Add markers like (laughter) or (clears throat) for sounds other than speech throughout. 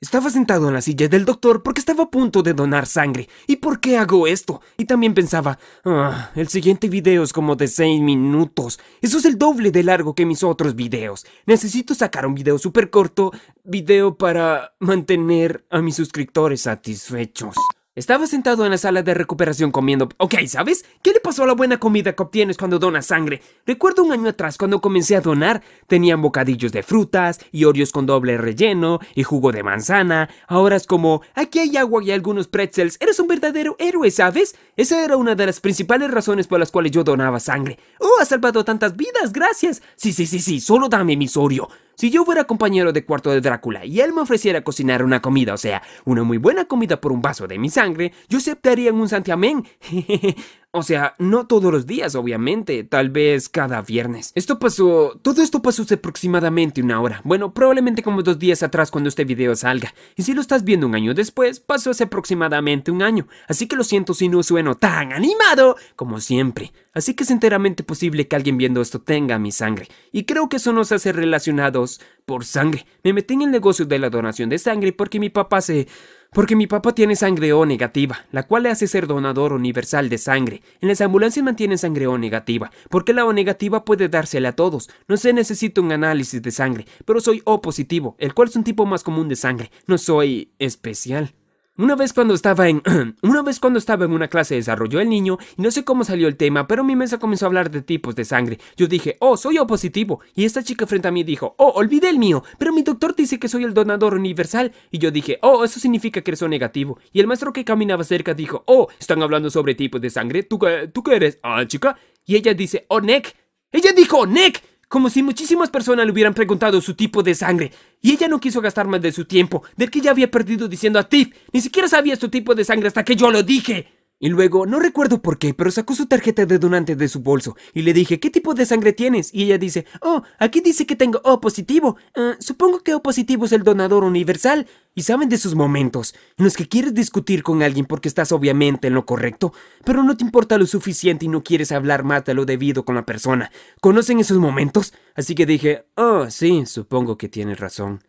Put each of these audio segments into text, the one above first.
Estaba sentado en la silla del doctor porque estaba a punto de donar sangre. ¿Y por qué hago esto? Y también pensaba, ah, el siguiente video es como de 6 minutos. Eso es el doble de largo que mis otros videos. Necesito sacar un video súper corto, video para mantener a mis suscriptores satisfechos. Estaba sentado en la sala de recuperación comiendo... Ok, ¿sabes? ¿Qué le pasó a la buena comida que obtienes cuando donas sangre? Recuerdo un año atrás cuando comencé a donar, tenían bocadillos de frutas y Oreos con doble relleno y jugo de manzana. Ahora es como, aquí hay agua y algunos pretzels. Eres un verdadero héroe, ¿sabes? Esa era una de las principales razones por las cuales yo donaba sangre. ¡Oh, has salvado tantas vidas! ¡Gracias! Sí, sí, sí, sí, solo dame mis Oreo. Si yo fuera compañero de cuarto de Drácula y él me ofreciera cocinar una comida, o sea, una muy buena comida por un vaso de mi sangre, yo aceptaría en un santiamén. O sea, no todos los días, obviamente, tal vez cada viernes. Esto pasó, todo esto pasó hace aproximadamente una hora. Bueno, probablemente como dos días atrás cuando este video salga. Y si lo estás viendo un año después, pasó hace aproximadamente un año. Así que lo siento si no sueno tan animado como siempre. Así que es enteramente posible que alguien viendo esto tenga mi sangre. Y creo que eso nos hace relacionados por sangre. Me metí en el negocio de la donación de sangre porque mi papá se... Porque mi papá tiene sangre O negativa, la cual le hace ser donador universal de sangre. En las ambulancias mantiene sangre O negativa, porque la O negativa puede dársela a todos. No se necesita un análisis de sangre, pero soy O positivo, el cual es un tipo más común de sangre. No soy especial. Una vez cuando estaba en (clears throat) una vez cuando estaba en una clase desarrolló el niño y no sé cómo salió el tema, pero mi mesa comenzó a hablar de tipos de sangre. Yo dije, "Oh, soy O positivo." Y esta chica frente a mí dijo, "Oh, olvide el mío, pero mi doctor dice que soy el donador universal." Y yo dije, "Oh, eso significa que eres O negativo." Y el maestro que caminaba cerca dijo, "Oh, están hablando sobre tipos de sangre. ¿Tú qué, eres?" "Ah, chica." Y ella dice, oh, Nick. Ella dijo, "Nec." como si muchísimas personas le hubieran preguntado su tipo de sangre, y ella no quiso gastar más de su tiempo, del que ya había perdido diciendo a Tiff, ni siquiera sabía su tipo de sangre hasta que yo lo dije. Y luego, no recuerdo por qué, pero sacó su tarjeta de donante de su bolso y le dije, ¿qué tipo de sangre tienes? Y ella dice, oh, aquí dice que tengo O positivo. Ah, supongo que O positivo es el donador universal. Y saben de sus momentos, en los que quieres discutir con alguien porque estás obviamente en lo correcto, pero no te importa lo suficiente y no quieres hablar más de lo debido con la persona. ¿Conocen esos momentos? Así que dije, oh, sí, supongo que tienes razón.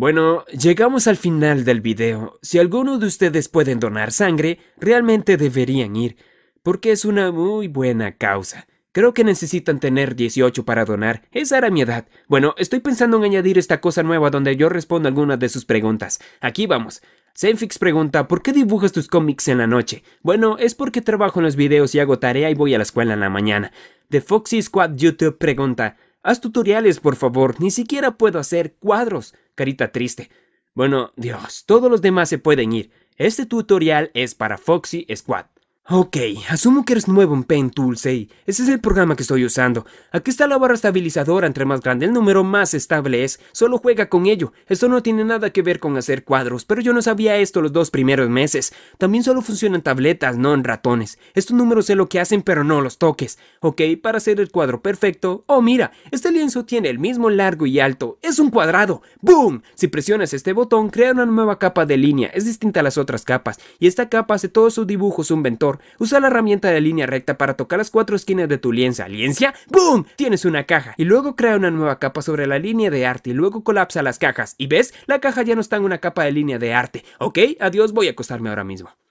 Bueno, llegamos al final del video. Si alguno de ustedes pueden donar sangre, realmente deberían ir, porque es una muy buena causa. Creo que necesitan tener 18 para donar. Esa era mi edad. Bueno, estoy pensando en añadir esta cosa nueva donde yo respondo algunas de sus preguntas. Aquí vamos. Zenfix pregunta, ¿por qué dibujas tus cómics en la noche? Bueno, es porque trabajo en los videos y hago tarea y voy a la escuela en la mañana. The Foxy Squad YouTube pregunta, Haz tutoriales, por favor. Ni siquiera puedo hacer cuadros. Carita triste. Bueno, Dios, todos los demás se pueden ir. Este tutorial es para Foxy Squad. Ok, asumo que eres nuevo en Paint Tools Ese es el programa que estoy usando. Aquí está la barra estabilizadora. Entre más grande el número, más estable es. Solo juega con ello. Esto no tiene nada que ver con hacer cuadros, pero yo no sabía esto los dos primeros meses. También solo funcionan tabletas, no en ratones. Estos números sé lo que hacen, pero no los toques. Ok, para hacer el cuadro perfecto. Oh, mira, este lienzo tiene el mismo largo y alto. Es un cuadrado. ¡Boom! Si presionas este botón, crea una nueva capa de línea. Es distinta a las otras capas. Y esta capa hace todos sus dibujos un ventor usa la herramienta de línea recta para tocar las cuatro esquinas de tu lienza. ¿Liencia? ¡Boom! Tienes una caja. Y luego crea una nueva capa sobre la línea de arte y luego colapsa las cajas. ¿Y ves? La caja ya no está en una capa de línea de arte. ¿Ok? Adiós, voy a acostarme ahora mismo.